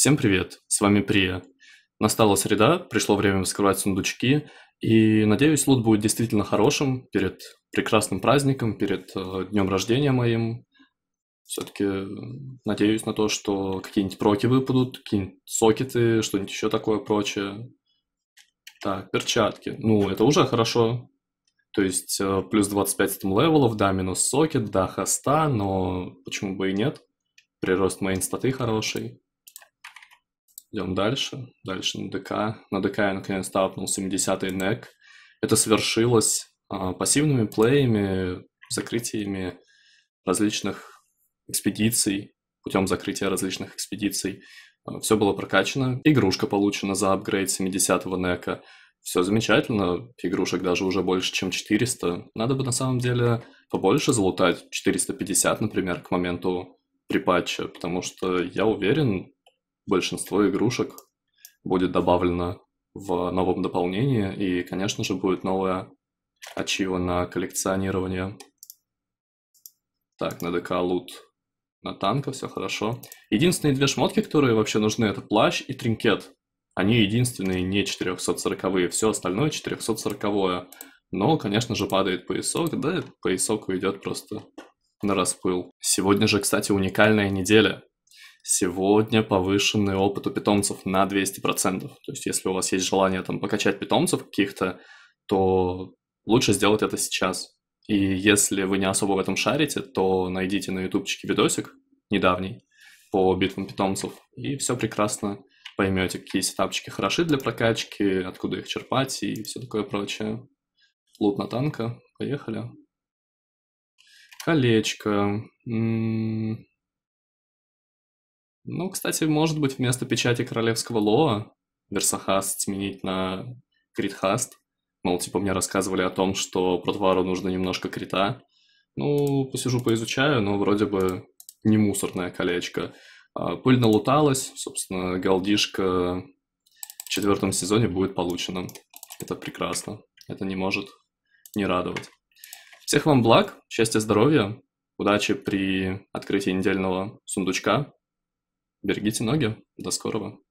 Всем привет, с вами Прия. Настала среда, пришло время вскрывать сундучки, и надеюсь, лут будет действительно хорошим перед прекрасным праздником, перед э, днем рождения моим. Все-таки надеюсь на то, что какие-нибудь проки выпадут, какие-нибудь сокеты, что-нибудь еще такое прочее. Так, перчатки. Ну, это уже хорошо. То есть э, плюс 25 стим левелов, да, минус сокет, да, хоста, но почему бы и нет? Прирост моей статы хороший. Идем дальше. Дальше на ДК. На ДК я наконец тапнул 70-й нек. E Это свершилось а, пассивными плеями, закрытиями различных экспедиций, путем закрытия различных экспедиций. А, все было прокачано. Игрушка получена за апгрейд 70-го нека. Все замечательно, игрушек даже уже больше, чем 400. Надо бы на самом деле побольше залутать, 450, например, к моменту припатча, потому что я уверен, большинство игрушек будет добавлено в новом дополнении, и, конечно же, будет новое ачива на коллекционирование. Так, на ДК лут на танка, все хорошо. Единственные две шмотки, которые вообще нужны, это плащ и тринкет. Они единственные не 440-е, все остальное 440-е. Но, конечно же, падает поясок, да, поясок уйдет просто на распыл. Сегодня же, кстати, уникальная неделя. Сегодня повышенный опыт у питомцев на 200%. То есть, если у вас есть желание там покачать питомцев каких-то, то лучше сделать это сейчас. И если вы не особо в этом шарите, то найдите на ютубчике видосик недавний по битвам питомцев, и все прекрасно поймете, какие сетапчики хороши для прокачки, откуда их черпать и все такое прочее. Лут на танка, поехали. Колечко. М м-м, -м -м. Ну, кстати, может быть, вместо печати королевского лоа Версахаст сменить на Критхаст. Мол, типа, мне рассказывали о том, что Протвару нужно немножко крита. Ну, посижу, поизучаю, но вроде бы не мусорное колечко. А, пыль налуталась, собственно, голдишка в четвертом сезоне будет получена. Это прекрасно. Это не может не радовать. Всех вам благ, счастья, здоровья, удачи при открытии недельного сундучка. Берегите ноги, до скорого!